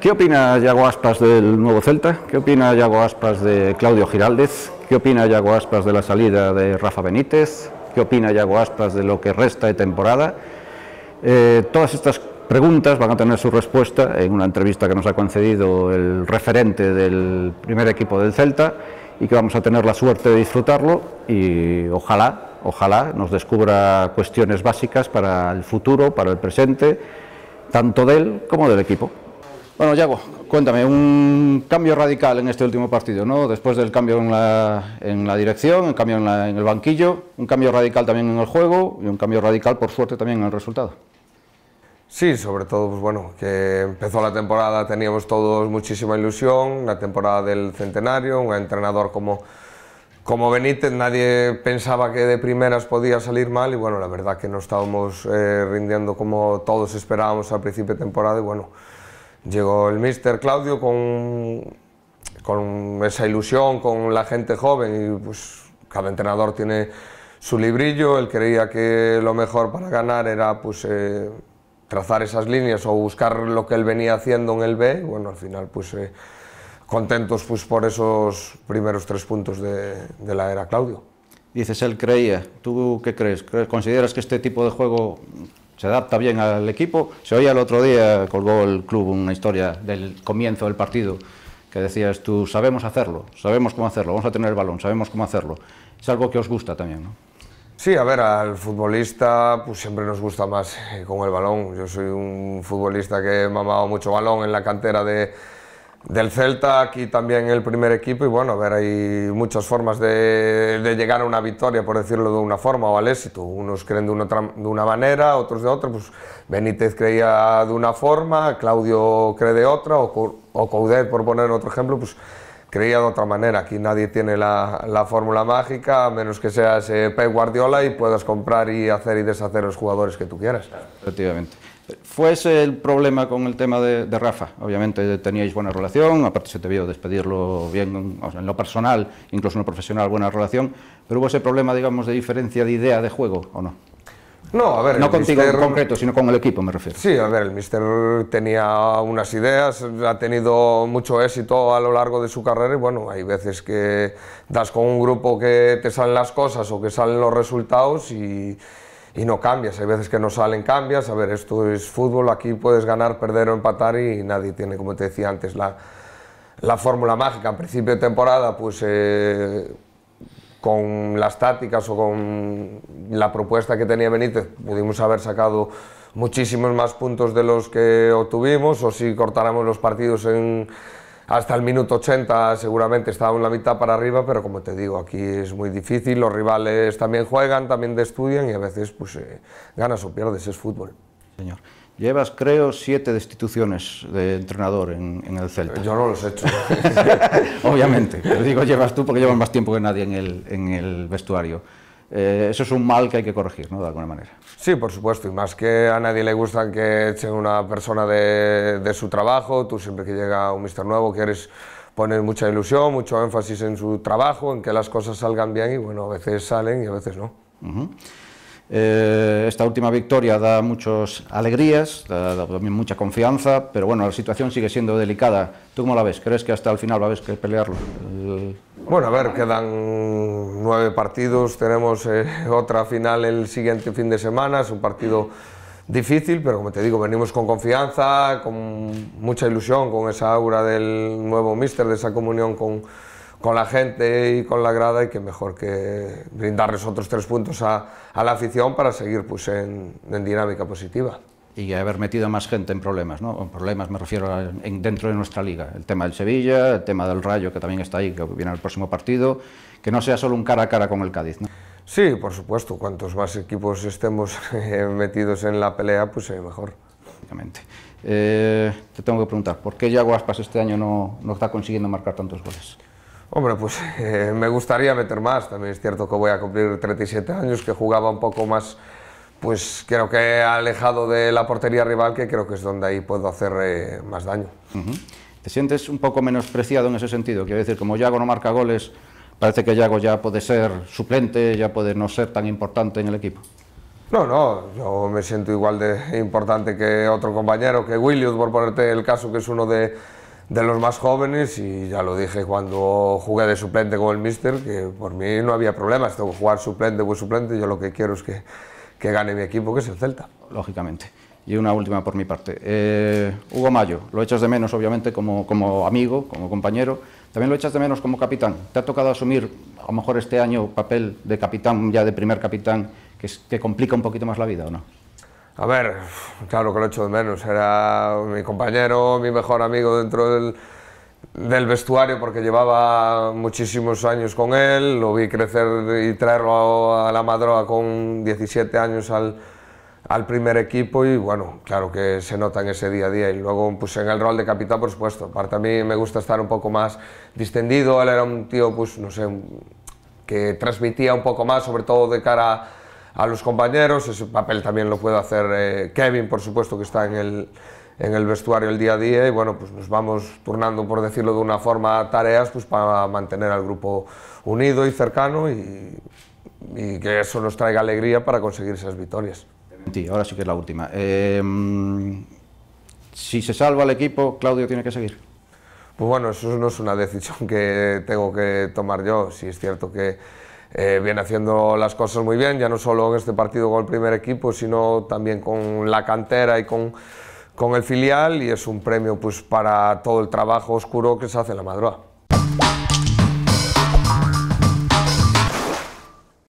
¿Qué opina Yago Aspas del nuevo Celta? ¿Qué opina Yago Aspas de Claudio Giraldez? ¿Qué opina Yago Aspas de la salida de Rafa Benítez? ¿Qué opina Yago Aspas de lo que resta de temporada? Eh, todas estas preguntas van a tener su respuesta en una entrevista que nos ha concedido el referente del primer equipo del Celta y que vamos a tener la suerte de disfrutarlo y ojalá, ojalá nos descubra cuestiones básicas para el futuro, para el presente, tanto de él como del equipo. Bueno, Yago, cuéntame, un cambio radical en este último partido, ¿no? Después del cambio en la, dirección, el cambio en, el banquillo, un cambio radical también en el juego y un cambio radical, por suerte, también en el resultado. Sí, sobre todo, pues bueno, que empezó la temporada, teníamos todos muchísima ilusión, la temporada del centenario, un entrenador como, como Benítez, nadie pensaba que de primeras podía salir mal y bueno, la verdad que no estábamos eh, rindiendo como todos esperábamos al principio de temporada y bueno, Llegó el mister Claudio con, con esa ilusión, con la gente joven y pues cada entrenador tiene su librillo, él creía que lo mejor para ganar era pues eh, trazar esas líneas o buscar lo que él venía haciendo en el B, bueno, al final pues eh, contentos pues por esos primeros tres puntos de, de, la era Claudio. Dices, él creía, ¿tú qué crees? ¿Consideras que este tipo de juego se adapta bien al equipo. Se oía el otro día, colgó el club una historia del comienzo del partido, que decías tú, sabemos hacerlo, sabemos cómo hacerlo, vamos a tener el balón, sabemos cómo hacerlo. Es algo que os gusta también, ¿no? Sí, a ver, al futbolista pues siempre nos gusta más eh, con el balón. Yo soy un futbolista que he mamado mucho balón en la cantera de del Celta, aquí también el primer equipo y bueno, a ver, hay muchas formas de, llegar a una victoria, por decirlo de una forma, o al éxito. Unos creen de una, de una manera, otros de otra, pues Benítez creía de una forma, Claudio cree de otra, o, o Coudet, por poner otro ejemplo, pues creía de otra manera. Aquí nadie tiene la, fórmula mágica, a menos que seas eh, Pep Guardiola y puedas comprar y hacer y deshacer los jugadores que tú quieras. Efectivamente. Fue ese el problema con el tema de, Rafa. Obviamente teníais buena relación, aparte se te vio despedirlo bien en lo personal, incluso en lo profesional, buena relación, pero hubo ese problema, digamos, de diferencia de idea de juego, ¿o no? No, a ver. No contigo en concreto, sino con el equipo, me refiero. Sí, a ver, el Mister tenía unas ideas, ha tenido mucho éxito a lo largo de su carrera y bueno, hay veces que das con un grupo que te salen las cosas o que salen los resultados y y no cambias. Hay veces que no salen, cambias. A ver, esto es fútbol, aquí puedes ganar, perder o empatar y nadie tiene, como te decía antes, la, la fórmula mágica. En principio de temporada, pues eh, con las tácticas o con la propuesta que tenía Benítez, pudimos haber sacado muchísimos más puntos de los que obtuvimos o si cortáramos los partidos en hasta el minuto 80 seguramente estaba en la mitad para arriba, pero como te digo, aquí es muy difícil, los rivales también juegan, también estudian y a veces pues eh, ganas o pierdes, es fútbol. Señor. Llevas, creo, siete destituciones de entrenador en, el Celta. Yo no los he hecho. Obviamente, Te digo llevas tú porque llevas más tiempo que nadie en el, en el vestuario. Eh, eso es un mal que hay que corregir, ¿no? De alguna manera. Sí, por supuesto, y más que a nadie le gusta que echen una persona de, su trabajo, tú siempre que llega un mister nuevo quieres poner mucha ilusión, mucho énfasis en su trabajo, en que las cosas salgan bien y bueno, a veces salen y a veces no. Eh, esta última victoria da muchas alegrías, da, también mucha confianza, pero bueno, la situación sigue siendo delicada. ¿Tú cómo la ves? ¿Crees que hasta el final la a que pelearlo? bueno, a ver, quedan nueve partidos, tenemos eh, otra final el siguiente fin de semana, es un partido difícil, pero como te digo, venimos con confianza, con mucha ilusión, con esa aura del nuevo míster, de esa comunión con, la gente y con la grada y que mejor que brindarles otros tres puntos a, la afición para seguir pues, en dinámica positiva y haber metido a más gente en problemas, ¿no? En problemas me refiero dentro de nuestra liga. El tema del Sevilla, el tema del Rayo, que también está ahí, que viene el próximo partido, que no sea solo un cara a cara con el Cádiz, ¿no? Sí, por supuesto, cuantos más equipos estemos eh, metidos en la pelea, pues eh, mejor. Eh, te tengo que preguntar, ¿por qué Yaguaspas Aspas este año no, no está consiguiendo marcar tantos goles? Hombre, pues eh, me gustaría meter más. También es cierto que voy a cumplir 37 años, que jugaba un poco más pues creo que alejado de la portería rival, que creo que es donde ahí puedo hacer eh, más daño. ¿Te sientes un poco menospreciado en ese sentido? Quiero decir, como Yago no marca goles, parece que Yago ya puede ser suplente, ya puede no ser tan importante en el equipo. No, no, yo me siento igual de importante que otro compañero, que Williams, por ponerte el caso, que es uno de, los más jóvenes, y ya lo dije cuando jugué de suplente con el Mister, que por mí no había problemas tengo jugar suplente, o suplente, yo lo que quiero es que que gane mi equipo, que es el Celta. Lógicamente. Y una última por mi parte. Eh, Hugo Mayo, lo echas de menos, obviamente, como, como amigo, como compañero. También lo echas de menos como capitán. ¿Te ha tocado asumir, a lo mejor este año, papel de capitán, ya de primer capitán, que, es, que complica un poquito más la vida o no? A ver, claro que lo echo de menos. Era mi compañero, mi mejor amigo dentro del del vestuario porque llevaba muchísimos años con él, lo vi crecer y traerlo a la madroa con 17 años al, al primer equipo y bueno, claro que se nota en ese día a día y luego pues en el rol de capitán por supuesto, aparte a mí me gusta estar un poco más distendido, él era un tío pues no sé, que transmitía un poco más sobre todo de cara a, los compañeros, ese papel también lo puede hacer eh, Kevin por supuesto que está en el en el vestuario el día a día y bueno, pues nos vamos turnando, por decirlo de una forma, tareas pues para mantener al grupo unido y cercano y, y que eso nos traiga alegría para conseguir esas victorias. Sí, ahora sí que es la última. Eh, si se salva el equipo, Claudio tiene que seguir. Pues bueno, eso no es una decisión que tengo que tomar yo, si es cierto que eh, viene haciendo las cosas muy bien, ya no solo en este partido con el primer equipo, sino también con la cantera y con con el filial y es un premio pues, para todo el trabajo oscuro que se hace en la madrugada.